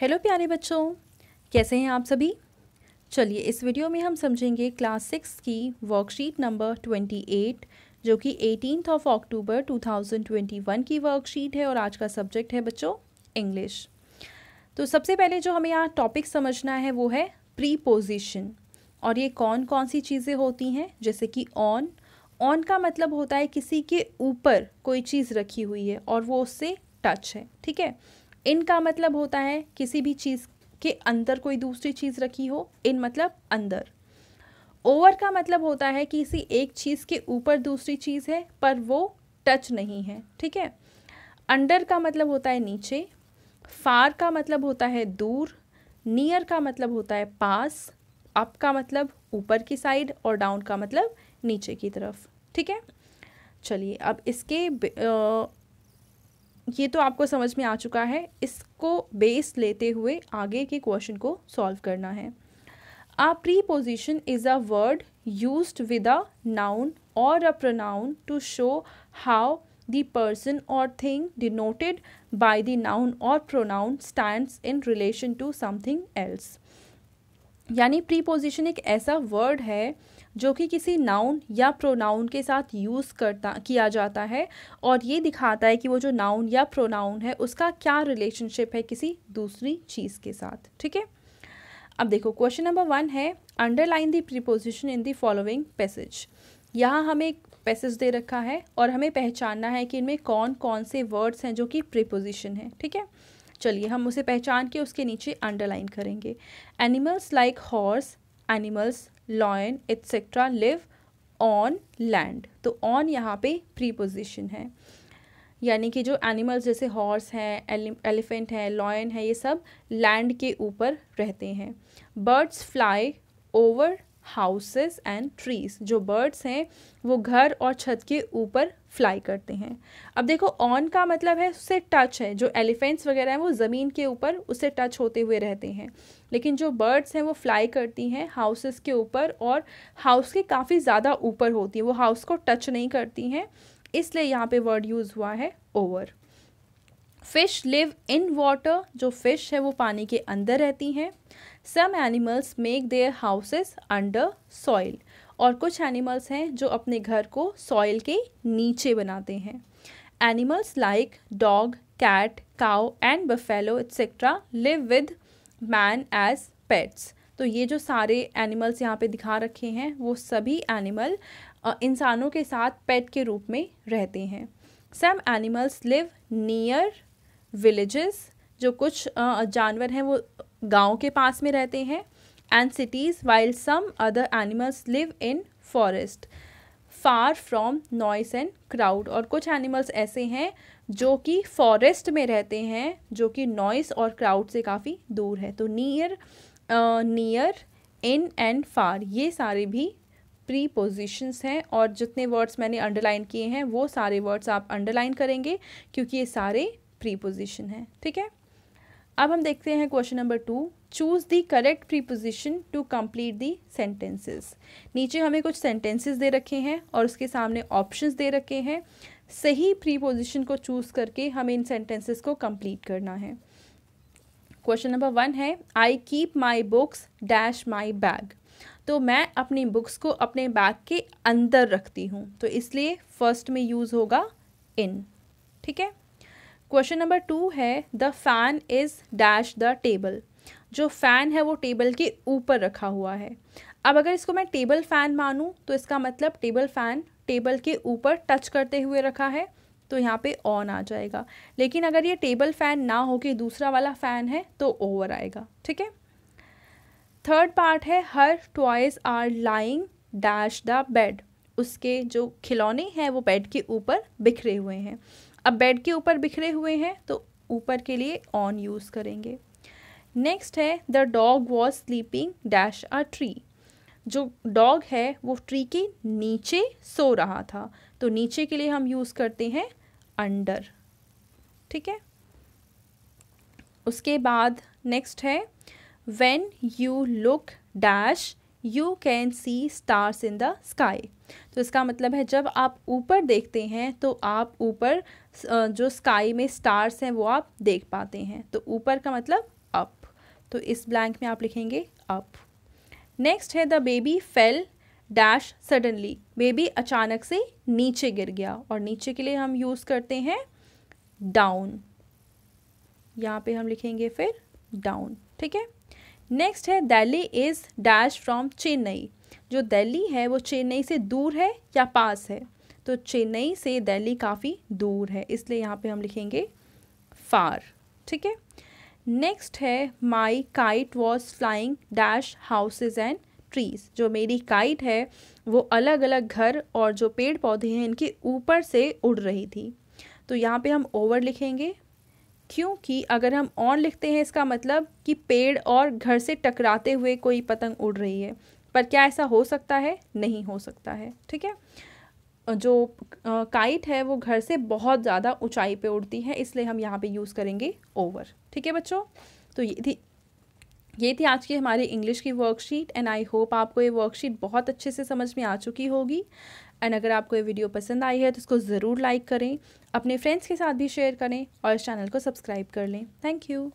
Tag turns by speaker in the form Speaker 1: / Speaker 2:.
Speaker 1: hello प्यारे बच्चों कैसे हैं आप सभी चलिए इस वीडियो में हम समझेंगे क्लास सिक्स की वर्कशीट नंबर ट्वेंटी एट जो कि eighteenth of October two thousand twenty one की वर्कशीट है और आज का सब्जेक्ट है बच्चों इंग्लिश तो सबसे पहले जो हमें यहाँ टॉपिक समझना है वो है प्री पोजिशन और ये कौन कौन सी चीज़ें होती हैं जैसे कि ऑन ऑन का मतलब होता है किसी के ऊपर कोई चीज़ रखी हुई है और वो उससे टच है ठीक है इन का मतलब होता है किसी भी चीज़ के अंदर कोई दूसरी चीज़ रखी हो इन मतलब अंदर ओवर का मतलब होता है कि किसी एक चीज़ के ऊपर दूसरी चीज़ है पर वो टच नहीं है ठीक है अंडर का मतलब होता है नीचे फार का मतलब होता है दूर नियर का मतलब होता है पास अप का मतलब ऊपर की साइड और डाउन का मतलब नीचे की तरफ ठीक है चलिए अब इसके ये तो आपको समझ में आ चुका है इसको बेस लेते हुए आगे के क्वेश्चन को सॉल्व करना है a preposition is a word use with a noun or a pronoun to show how the person or thing denoted by the noun or pronoun stand in relation to something else यानी preposition एक ऐसा word है जो कि किसी noun या pronoun के साथ यूज़ करता किया जाता है और ये दिखाता है कि वो जो नाउन या प्रोनाउन है उसका क्या रिलेशनशिप है किसी दूसरी चीज़ के साथ ठीक है अब देखो क्वेश्चन नंबर वन है underline the preposition in the following passage यहाँ हमें एक पैसेज दे रखा है और हमें पहचानना है कि इनमें कौन कौन से वर्ड्स हैं जो कि प्रीपोजिशन है ठीक है चलिए हम उसे पहचान के उसके नीचे अंडरलाइन करेंगे animals like horse animals lion etcetera live on land तो ऑन यहाँ पे प्रीपोजिशन है यानी कि जो एनिमल्स जैसे हॉर्स हैं एलिफेंट हैं लॉयन है ये सब लैंड के ऊपर रहते हैं birds fly over houses and trees जो बर्ड्स हैं वो घर और छत के ऊपर फ्लाई करते हैं अब देखो ऑन का मतलब है उससे टच है जो एलिफेंट्स वगैरह हैं वो ज़मीन के ऊपर उससे टच होते हुए रहते हैं लेकिन जो बर्ड्स हैं वो फ्लाई करती हैं हाउसेस के ऊपर और हाउस के काफ़ी ज़्यादा ऊपर होती है वो हाउस को टच नहीं करती हैं इसलिए यहाँ पे वर्ड यूज़ हुआ है over fish live in water जो फिश है वो पानी के अंदर रहती हैं some animals make their houses under soil और कुछ एनिमल्स हैं जो अपने घर को सॉइल के नीचे बनाते हैं animals like dog cat cow and buffalo etcetera live with man as pets तो ये जो सारे एनिमल्स यहाँ पे दिखा रखे हैं वो सभी एनिमल इंसानों के साथ पेट के रूप में रहते हैं some animals live near villages जो कुछ जानवर हैं वो गांव के पास में रहते हैं and cities while some other animals live in forest far from noise and crowd और कुछ एनिमल्स ऐसे हैं जो कि फॉरेस्ट में रहते हैं जो कि नॉइस और क्राउड से काफ़ी दूर है तो near near in and far ये सारे भी प्री पोजिशंस हैं और जितने वर्ड्स मैंने अंडरलाइन किए हैं वो सारे वर्ड्स आप अंडरलाइन करेंगे क्योंकि ये सारे प्रीपोजिशन है ठीक है अब हम देखते हैं question number two choose the correct preposition to complete the sentences नीचे हमें कुछ सेंटेंसेस दे रखे हैं और उसके सामने ऑप्शंस दे रखे हैं सही प्रीपोजिशन को चूज़ करके हमें इन सेंटेंसेस को कंप्लीट करना है क्वेश्चन नंबर वन है I keep my books dash my bag तो मैं अपनी बुक्स को अपने बैग के अंदर रखती हूँ तो इसलिए फर्स्ट में यूज़ होगा इन ठीक है क्वेश्चन नंबर टू है the fan is dash the table जो फ़ैन है वो टेबल के ऊपर रखा हुआ है अब अगर इसको मैं टेबल फ़ैन मानूँ तो इसका मतलब टेबल फ़ैन टेबल के ऊपर टच करते हुए रखा है तो यहाँ पे ऑन आ जाएगा लेकिन अगर ये टेबल फ़ैन ना हो के दूसरा वाला फ़ैन है तो ओवर आएगा ठीक है थर्ड पार्ट है her toys are lying dash the bed उसके जो खिलौने हैं वो बेड के ऊपर बिखरे हुए हैं अब बेड के ऊपर बिखरे हुए हैं तो ऊपर के लिए ऑन यूज़ करेंगे नेक्स्ट है the dog was sleeping dash a tree जो डॉग है वो ट्री के नीचे सो रहा था तो नीचे के लिए हम यूज़ करते हैं अंडर ठीक है उसके बाद नेक्स्ट है when you look dash you can see stars in the sky तो इसका मतलब है जब आप ऊपर देखते हैं तो आप ऊपर जो स्काई में स्टार्स हैं वो आप देख पाते हैं तो ऊपर का मतलब अप तो इस ब्लैंक में आप लिखेंगे अप नेक्स्ट है the baby fell dash suddenly baby अचानक से नीचे गिर गया और नीचे के लिए हम यूज़ करते हैं डाउन यहाँ पे हम लिखेंगे फिर डाउन ठीक है नेक्स्ट है Delhi is dash from Chennai जो दिल्ली है वो चेन्नई से दूर है या पास है तो चेन्नई से दिल्ली काफ़ी दूर है इसलिए यहाँ पे हम लिखेंगे फार ठीक है नेक्स्ट है my kite was flying dash houses and trees जो मेरी काइट है वो अलग अलग घर और जो पेड़ पौधे हैं इनके ऊपर से उड़ रही थी तो यहाँ पे हम ओवर लिखेंगे क्योंकि अगर हम ऑन लिखते हैं इसका मतलब कि पेड़ और घर से टकराते हुए कोई पतंग उड़ रही है पर क्या ऐसा हो सकता है नहीं हो सकता है ठीक है जो काइट है वो घर से बहुत ज़्यादा ऊंचाई पे उड़ती है इसलिए हम यहाँ पे यूज़ करेंगे ओवर ठीक है बच्चों तो ये थी ये थी आज की हमारी इंग्लिश की वर्कशीट एंड आई होप आपको ये वर्कशीट बहुत अच्छे से समझ में आ चुकी होगी एंड अगर आपको ये वीडियो पसंद आई है तो उसको ज़रूर लाइक करें अपने फ्रेंड्स के साथ भी शेयर करें और इस चैनल को सब्सक्राइब कर लें थैंक यू